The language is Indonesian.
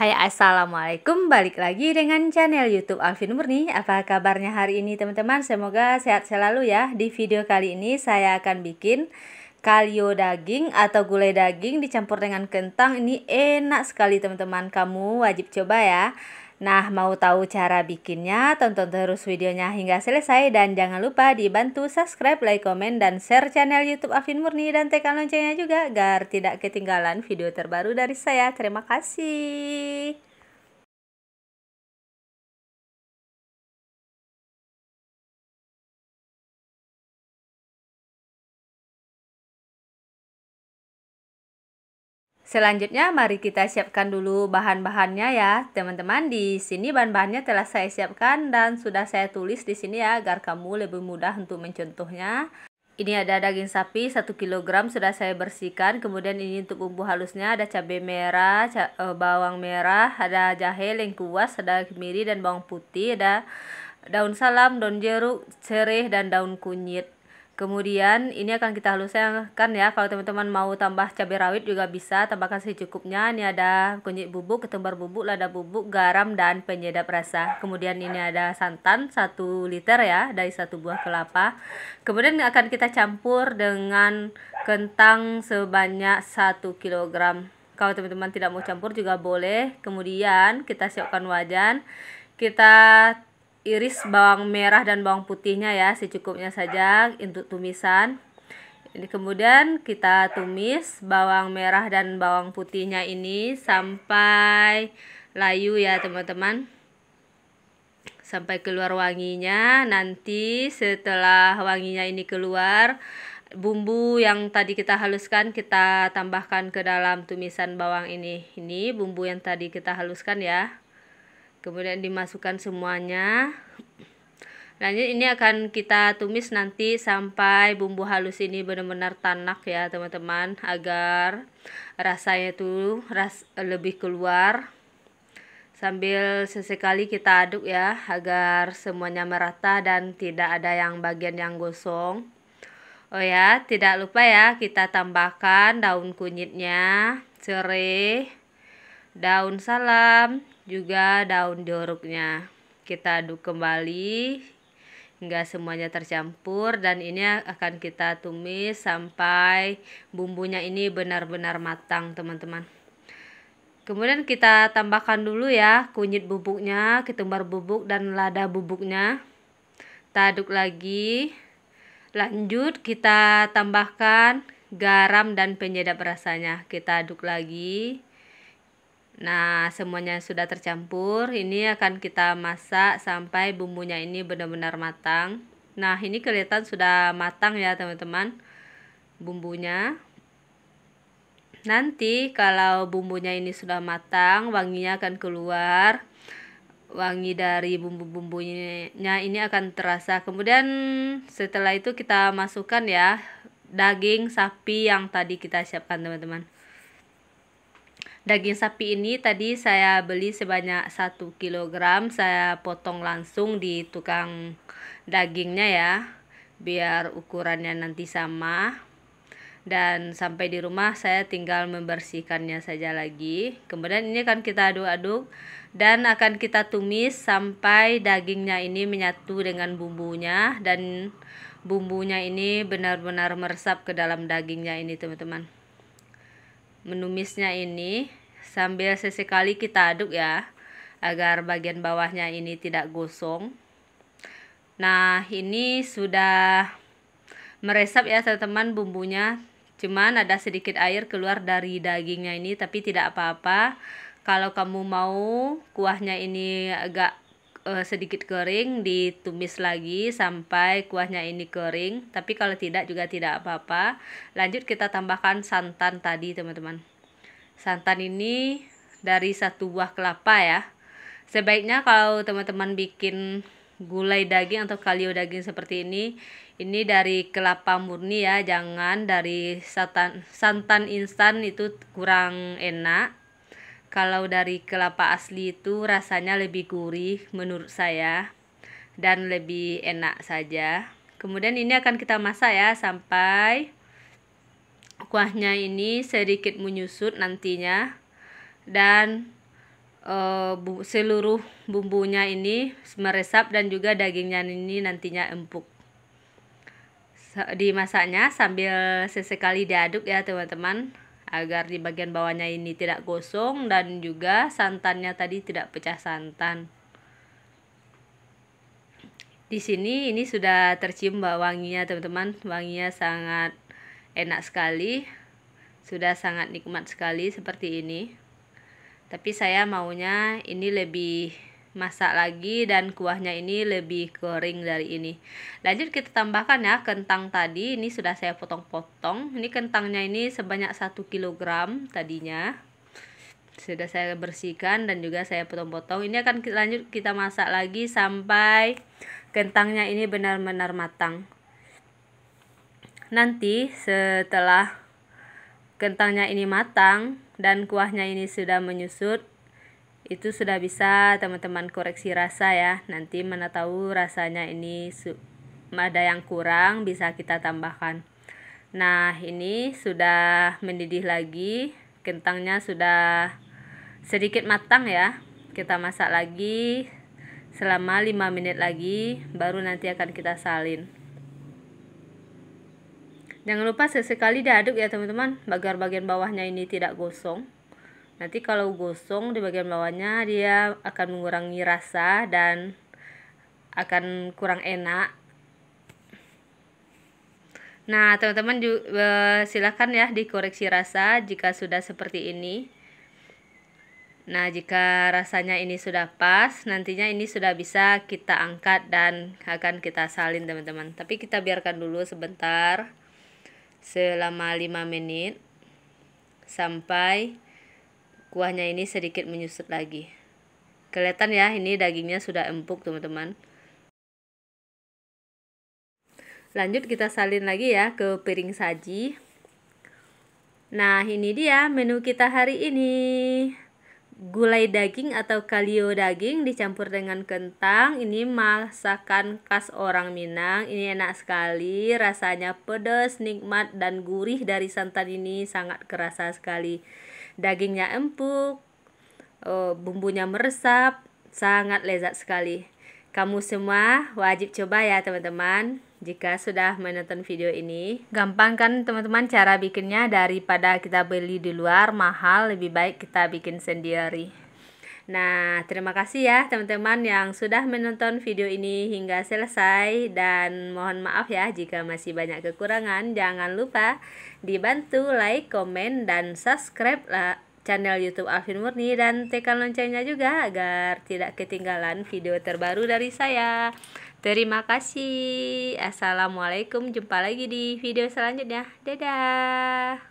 Hai Assalamualaikum, balik lagi dengan channel Youtube Alvin Murni Apa kabarnya hari ini teman-teman? Semoga sehat selalu ya Di video kali ini saya akan bikin kalio daging atau gulai daging dicampur dengan kentang Ini enak sekali teman-teman, kamu wajib coba ya Nah, mau tahu cara bikinnya? Tonton terus videonya hingga selesai dan jangan lupa dibantu subscribe, like, komen, dan share channel YouTube Afin Murni dan tekan loncengnya juga agar tidak ketinggalan video terbaru dari saya. Terima kasih. Selanjutnya mari kita siapkan dulu bahan-bahannya ya. Teman-teman di sini bahan-bahannya telah saya siapkan dan sudah saya tulis di sini ya agar kamu lebih mudah untuk mencontohnya. Ini ada daging sapi 1 kg sudah saya bersihkan. Kemudian ini untuk bumbu halusnya ada cabai merah, e, bawang merah, ada jahe, lengkuas, ada kemiri dan bawang putih, ada daun salam, daun jeruk, cereh dan daun kunyit. Kemudian ini akan kita haluskan ya. Kalau teman-teman mau tambah cabai rawit juga bisa, tambahkan secukupnya. Ini ada kunyit bubuk, ketumbar bubuk, lada bubuk, garam dan penyedap rasa. Kemudian ini ada santan 1 liter ya dari satu buah kelapa. Kemudian akan kita campur dengan kentang sebanyak 1 kg. Kalau teman-teman tidak mau campur juga boleh. Kemudian kita siapkan wajan. Kita iris bawang merah dan bawang putihnya ya secukupnya saja untuk tumisan ini kemudian kita tumis bawang merah dan bawang putihnya ini sampai layu ya teman-teman sampai keluar wanginya nanti setelah wanginya ini keluar bumbu yang tadi kita haluskan kita tambahkan ke dalam tumisan bawang ini ini bumbu yang tadi kita haluskan ya kemudian dimasukkan semuanya lanjut ini akan kita tumis nanti sampai bumbu halus ini benar-benar tanak ya teman-teman agar rasanya tuh ras lebih keluar sambil sesekali kita aduk ya agar semuanya merata dan tidak ada yang bagian yang gosong oh ya tidak lupa ya kita tambahkan daun kunyitnya cerai daun salam juga daun jeruknya kita aduk kembali hingga semuanya tercampur dan ini akan kita tumis sampai bumbunya ini benar-benar matang teman-teman kemudian kita tambahkan dulu ya kunyit bubuknya ketumbar bubuk dan lada bubuknya kita aduk lagi lanjut kita tambahkan garam dan penyedap rasanya kita aduk lagi Nah, semuanya sudah tercampur. Ini akan kita masak sampai bumbunya ini benar-benar matang. Nah, ini kelihatan sudah matang ya, teman-teman. Bumbunya. Nanti kalau bumbunya ini sudah matang, wanginya akan keluar. Wangi dari bumbu-bumbunya ini akan terasa. Kemudian setelah itu kita masukkan ya daging sapi yang tadi kita siapkan, teman-teman. Daging sapi ini tadi saya beli sebanyak 1 kg, saya potong langsung di tukang dagingnya ya, biar ukurannya nanti sama. Dan sampai di rumah saya tinggal membersihkannya saja lagi. Kemudian ini akan kita aduk-aduk dan akan kita tumis sampai dagingnya ini menyatu dengan bumbunya dan bumbunya ini benar-benar meresap ke dalam dagingnya ini teman-teman menumisnya ini sambil sesekali kita aduk ya agar bagian bawahnya ini tidak gosong nah ini sudah meresap ya teman-teman bumbunya cuman ada sedikit air keluar dari dagingnya ini tapi tidak apa-apa kalau kamu mau kuahnya ini agak uh, sedikit kering ditumis lagi sampai kuahnya ini kering tapi kalau tidak juga tidak apa-apa lanjut kita tambahkan santan tadi teman-teman santan ini dari satu buah kelapa ya sebaiknya kalau teman-teman bikin gulai daging atau kalio daging seperti ini ini dari kelapa murni ya jangan dari santan santan instan itu kurang enak kalau dari kelapa asli itu rasanya lebih gurih menurut saya dan lebih enak saja. Kemudian ini akan kita masak ya sampai kuahnya ini sedikit menyusut nantinya dan e, bu, seluruh bumbunya ini meresap dan juga dagingnya ini nantinya empuk dimasaknya sambil sesekali diaduk ya teman-teman agar di bagian bawahnya ini tidak gosong dan juga santannya tadi tidak pecah santan di sini ini sudah tercium wanginya teman-teman wanginya sangat enak sekali sudah sangat nikmat sekali seperti ini tapi saya maunya ini lebih masak lagi dan kuahnya ini lebih kering dari ini lanjut kita tambahkan ya kentang tadi ini sudah saya potong-potong ini kentangnya ini sebanyak 1 kg tadinya sudah saya bersihkan dan juga saya potong-potong ini akan kita lanjut kita masak lagi sampai kentangnya ini benar-benar matang nanti setelah kentangnya ini matang dan kuahnya ini sudah menyusut itu sudah bisa teman-teman koreksi rasa ya nanti mana tahu rasanya ini ada yang kurang bisa kita tambahkan nah ini sudah mendidih lagi kentangnya sudah sedikit matang ya kita masak lagi selama 5 menit lagi baru nanti akan kita salin jangan lupa sesekali diaduk ya teman-teman agar bagian bawahnya ini tidak gosong Nanti kalau gosong di bagian bawahnya dia akan mengurangi rasa dan akan kurang enak. Nah, teman-teman silahkan ya dikoreksi rasa jika sudah seperti ini. Nah, jika rasanya ini sudah pas, nantinya ini sudah bisa kita angkat dan akan kita salin teman-teman. Tapi kita biarkan dulu sebentar selama 5 menit sampai kuahnya ini sedikit menyusut lagi kelihatan ya ini dagingnya sudah empuk teman-teman lanjut kita salin lagi ya ke piring saji nah ini dia menu kita hari ini gulai daging atau kalio daging dicampur dengan kentang. Ini masakan khas orang Minang. Ini enak sekali, rasanya pedas, nikmat dan gurih dari santan ini sangat kerasa sekali. Dagingnya empuk, eh, bumbunya meresap, sangat lezat sekali. Kamu semua wajib coba ya, teman-teman jika sudah menonton video ini gampang kan teman-teman cara bikinnya daripada kita beli di luar mahal lebih baik kita bikin sendiri nah terima kasih ya teman-teman yang sudah menonton video ini hingga selesai dan mohon maaf ya jika masih banyak kekurangan jangan lupa dibantu like, komen, dan subscribe lah channel YouTube Alvin Murni dan tekan loncengnya juga agar tidak ketinggalan video terbaru dari saya. Terima kasih. Assalamualaikum. Jumpa lagi di video selanjutnya. Dadah.